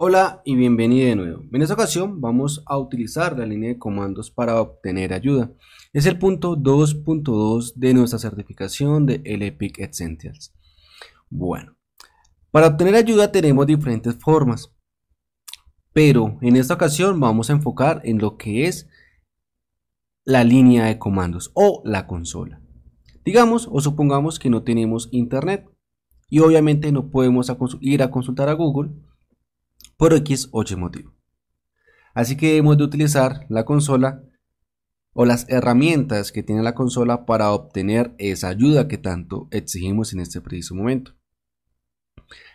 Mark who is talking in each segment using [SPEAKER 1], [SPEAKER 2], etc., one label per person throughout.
[SPEAKER 1] Hola y bienvenido de nuevo. En esta ocasión vamos a utilizar la línea de comandos para obtener ayuda. Es el punto 2.2 de nuestra certificación de Epic Essentials. Bueno, para obtener ayuda tenemos diferentes formas, pero en esta ocasión vamos a enfocar en lo que es la línea de comandos o la consola. Digamos o supongamos que no tenemos internet y obviamente no podemos ir a consultar a Google por X 8 motivo. Así que hemos de utilizar la consola o las herramientas que tiene la consola para obtener esa ayuda que tanto exigimos en este preciso momento.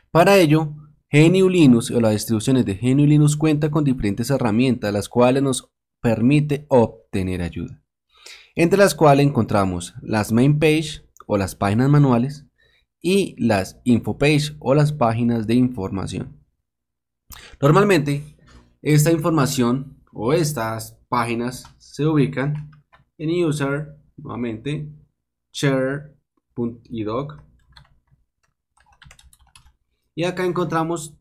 [SPEAKER 1] Para ello, GNU Linux o las distribuciones de GNU Linux cuenta con diferentes herramientas las cuales nos permite obtener ayuda. Entre las cuales encontramos las main page o las páginas manuales y las info page o las páginas de información. Normalmente, esta información o estas páginas se ubican en user, nuevamente, share.idoc. Y acá encontramos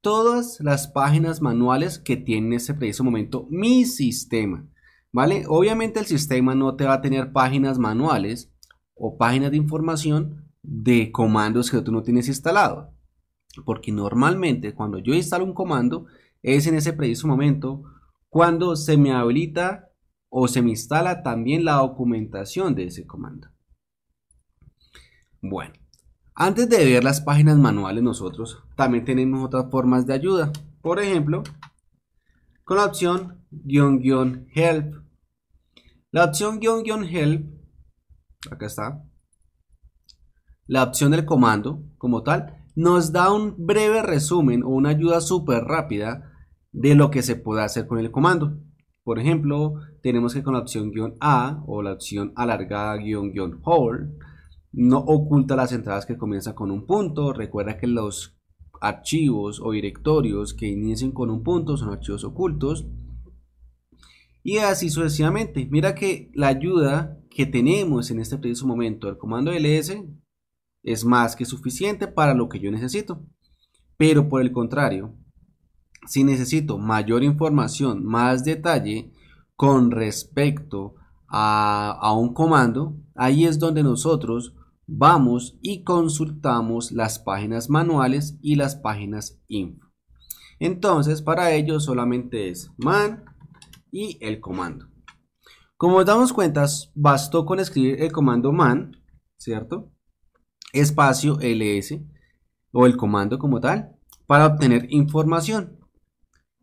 [SPEAKER 1] todas las páginas manuales que tiene en ese preciso momento mi sistema. ¿Vale? Obviamente el sistema no te va a tener páginas manuales o páginas de información de comandos que tú no tienes instalado. Porque normalmente cuando yo instalo un comando es en ese preciso momento cuando se me habilita o se me instala también la documentación de ese comando. Bueno, antes de ver las páginas manuales nosotros también tenemos otras formas de ayuda. Por ejemplo, con la opción guión guión help. La opción guión guión help, acá está. La opción del comando como tal nos da un breve resumen o una ayuda súper rápida de lo que se puede hacer con el comando. Por ejemplo, tenemos que con la opción guión A o la opción alargada guión guión hold no oculta las entradas que comienzan con un punto. Recuerda que los archivos o directorios que inician con un punto son archivos ocultos. Y así sucesivamente. Mira que la ayuda que tenemos en este preciso momento del comando ls es más que suficiente para lo que yo necesito. Pero por el contrario, si necesito mayor información, más detalle con respecto a, un comando, ahí es donde nosotros vamos y consultamos las páginas manuales y las páginas info. Entonces, para ello solamente es man y el comando. Como damos cuenta, bastó con escribir el comando man, ¿cierto? espacio ls o el comando como tal para obtener información.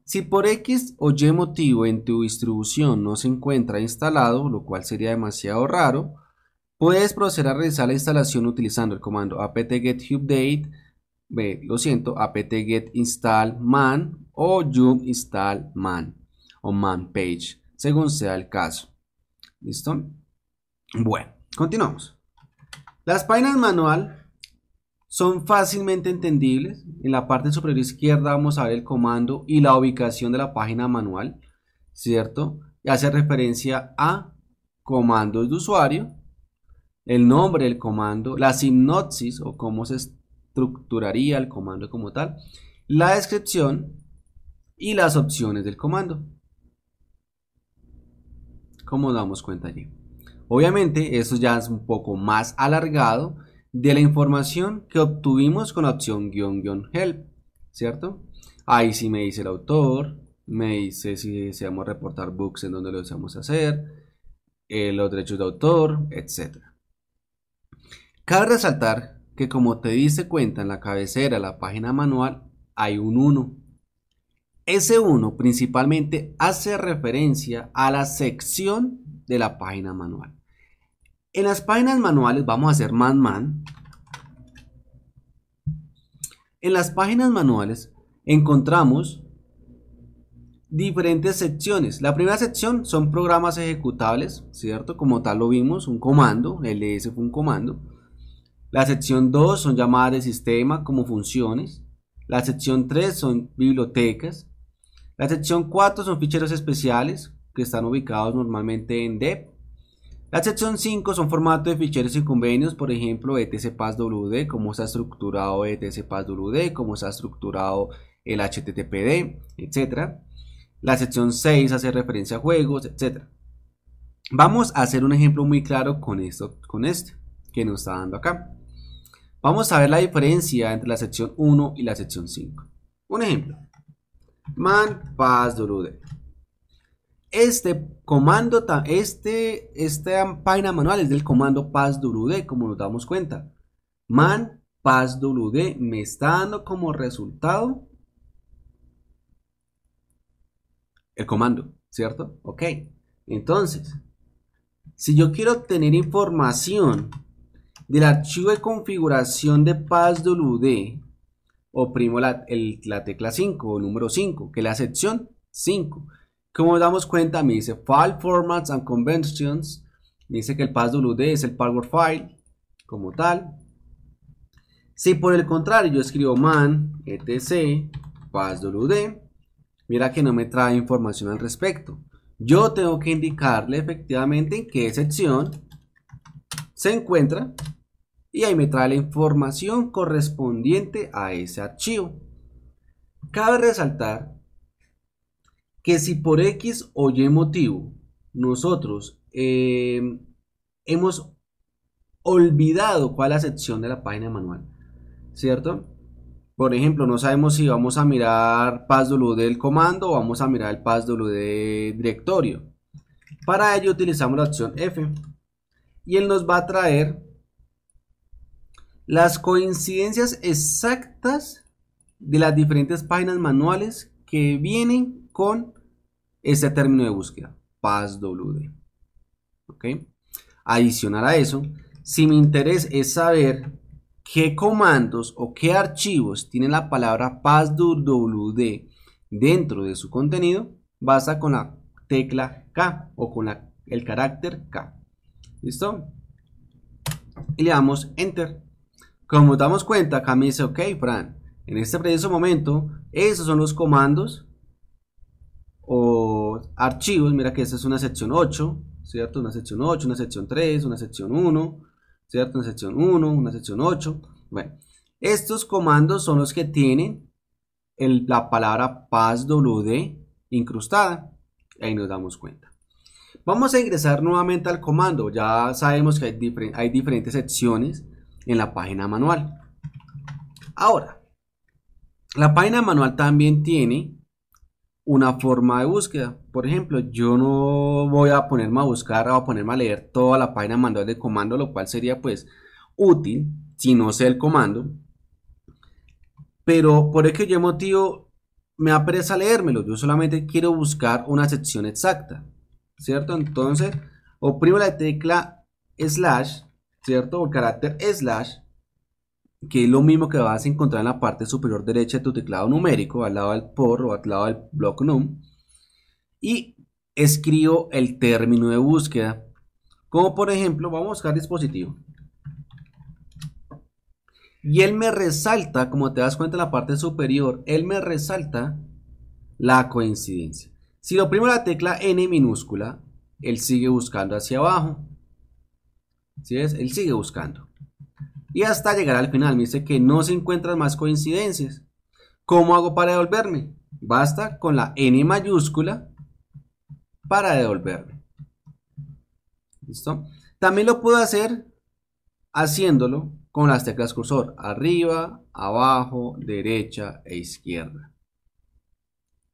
[SPEAKER 1] Si por X o Y motivo en tu distribución no se encuentra instalado, lo cual sería demasiado raro, puedes proceder a realizar la instalación utilizando el comando apt-get-update, lo siento, apt-get-install-man o yum-install-man o man-page, según sea el caso. ¿Listo? Bueno, continuamos. Las páginas manual son fácilmente entendibles. En la parte superior izquierda vamos a ver el comando y la ubicación de la página manual, ¿cierto? Y hace referencia a comandos de usuario, el nombre del comando, la sinopsis o cómo se estructuraría el comando como tal, la descripción y las opciones del comando. Como damos cuenta allí. Obviamente, eso ya es un poco más alargado de la información que obtuvimos con la opción guión-help, ¿cierto? Ahí sí me dice el autor, me dice si deseamos reportar books en donde lo deseamos hacer, eh, los derechos de autor, etc. Cabe resaltar que como te dice cuenta en la cabecera de la página manual, hay un 1. Ese 1 principalmente hace referencia a la sección de la página manual. En las páginas manuales vamos a hacer man man. En las páginas manuales encontramos diferentes secciones. La primera sección son programas ejecutables, ¿cierto? Como tal lo vimos, un comando, ls fue un comando. La sección 2 son llamadas de sistema como funciones. La sección 3 son bibliotecas. La sección 4 son ficheros especiales que están ubicados normalmente en dev. La sección 5 son formatos de ficheros y convenios, por ejemplo, etc WD, cómo ha estructurado etc WD, cómo ha estructurado el HTTPD, etc. La sección 6 hace referencia a juegos, etc. Vamos a hacer un ejemplo muy claro con esto, con esto que nos está dando acá. Vamos a ver la diferencia entre la sección 1 y la sección 5. Un ejemplo. Man este comando, este, esta página manual es del comando passwd, como nos damos cuenta. Man passwd me está dando como resultado el comando, ¿cierto? Ok, entonces, si yo quiero obtener información del archivo de configuración de passwd, oprimo la, la tecla 5 o número 5, que es la sección 5. Como damos cuenta, me dice File Formats and Conventions. Me dice que el passwd es el Power file como tal. Si por el contrario yo escribo man etc passwd, mira que no me trae información al respecto. Yo tengo que indicarle efectivamente en qué sección se encuentra y ahí me trae la información correspondiente a ese archivo. Cabe resaltar que si por X o Y motivo nosotros eh, hemos olvidado cuál es la sección de la página manual, ¿cierto? Por ejemplo, no sabemos si vamos a mirar passwd del comando o vamos a mirar el password de directorio. Para ello utilizamos la opción F y él nos va a traer las coincidencias exactas de las diferentes páginas manuales que vienen con este término de búsqueda, PassWD. ¿Ok? Adicional a eso, si mi interés es saber qué comandos o qué archivos tiene la palabra PassWD dentro de su contenido, basta con la tecla K o con el carácter K. ¿Listo? Y le damos Enter. Como damos cuenta, acá me dice, ok, Fran, en este preciso momento, esos son los comandos o archivos, mira que esta es una sección 8, ¿cierto? Una sección 8, una sección 3, una sección 1, ¿cierto? Una sección 1, una sección 8. Bueno, estos comandos son los que tienen la palabra PASWD incrustada. Ahí nos damos cuenta. Vamos a ingresar nuevamente al comando. Ya sabemos que hay, hay diferentes secciones en la página manual. Ahora, la página manual también tiene una forma de búsqueda. Por ejemplo, yo no voy a ponerme a buscar o a ponerme a leer toda la página manual de comando, lo cual sería pues útil si no sé el comando. Pero por yo motivo me apresa leérmelo. Yo solamente quiero buscar una sección exacta. ¿Cierto? Entonces, oprimo la tecla slash, ¿cierto? O carácter slash que es lo mismo que vas a encontrar en la parte superior derecha de tu teclado numérico, al lado del por o al lado del block num, y escribo el término de búsqueda, como por ejemplo, vamos a buscar dispositivo. Y él me resalta, como te das cuenta en la parte superior, él me resalta la coincidencia. Si lo primero la tecla N minúscula, él sigue buscando hacia abajo. si es? Él sigue buscando y hasta llegar al final. Me dice que no se encuentran más coincidencias. ¿Cómo hago para devolverme? Basta con la N mayúscula para devolverme. ¿Listo? También lo puedo hacer haciéndolo con las teclas cursor. Arriba, abajo, derecha e izquierda.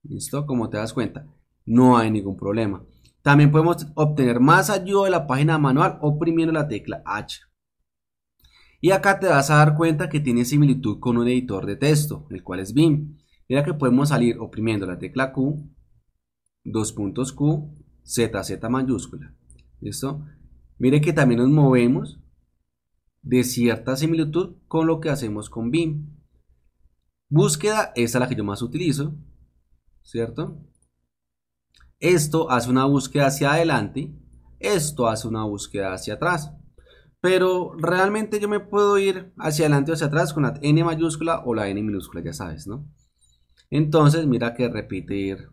[SPEAKER 1] ¿Listo? Como te das cuenta, no hay ningún problema. También podemos obtener más ayuda de la página manual oprimiendo la tecla H. Y acá te vas a dar cuenta que tiene similitud con un editor de texto, el cual es BIM. Mira que podemos salir oprimiendo la tecla Q, dos puntos Q, Z, Z mayúscula. ¿Listo? Mire que también nos movemos de cierta similitud con lo que hacemos con BIM. Búsqueda, esta es la que yo más utilizo, ¿cierto? Esto hace una búsqueda hacia adelante, esto hace una búsqueda hacia atrás. Pero realmente yo me puedo ir hacia adelante o hacia atrás con la N mayúscula o la N minúscula, ya sabes, ¿no? Entonces, mira que repetir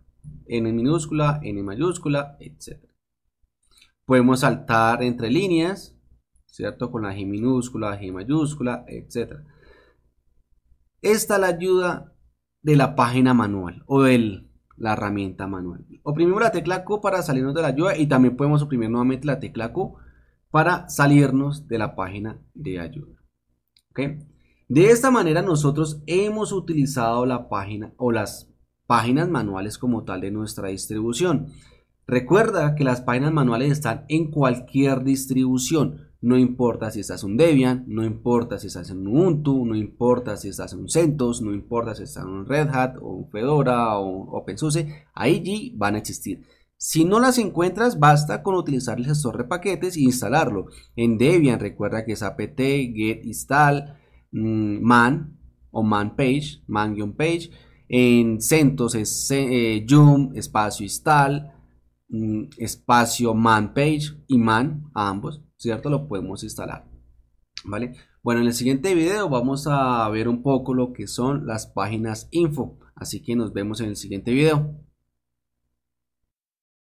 [SPEAKER 1] N minúscula, N mayúscula, etc. Podemos saltar entre líneas, ¿cierto? Con la G minúscula, G mayúscula, etc. Esta es la ayuda de la página manual o de la herramienta manual. Oprimimos la tecla Q para salirnos de la ayuda y también podemos oprimir nuevamente la tecla Q para salirnos de la página de ayuda. De esta manera nosotros hemos utilizado la página o las páginas manuales como tal de nuestra distribución. Recuerda que las páginas manuales están en cualquier distribución. No importa si estás en Debian, no importa si estás en Ubuntu, no importa si estás en CentOS, no importa si estás en Red Hat o Fedora o OpenSUSE, allí van a existir. Si no las encuentras, basta con utilizar el gestor de paquetes y e instalarlo. En Debian, recuerda que es apt, get install, mm, man o man page, man-page. En CentOS es eh, zoom, espacio install, mm, espacio man page y man, ambos, ¿cierto? Lo podemos instalar, ¿vale? Bueno, en el siguiente video vamos a ver un poco lo que son las páginas info. Así que nos vemos en el siguiente video.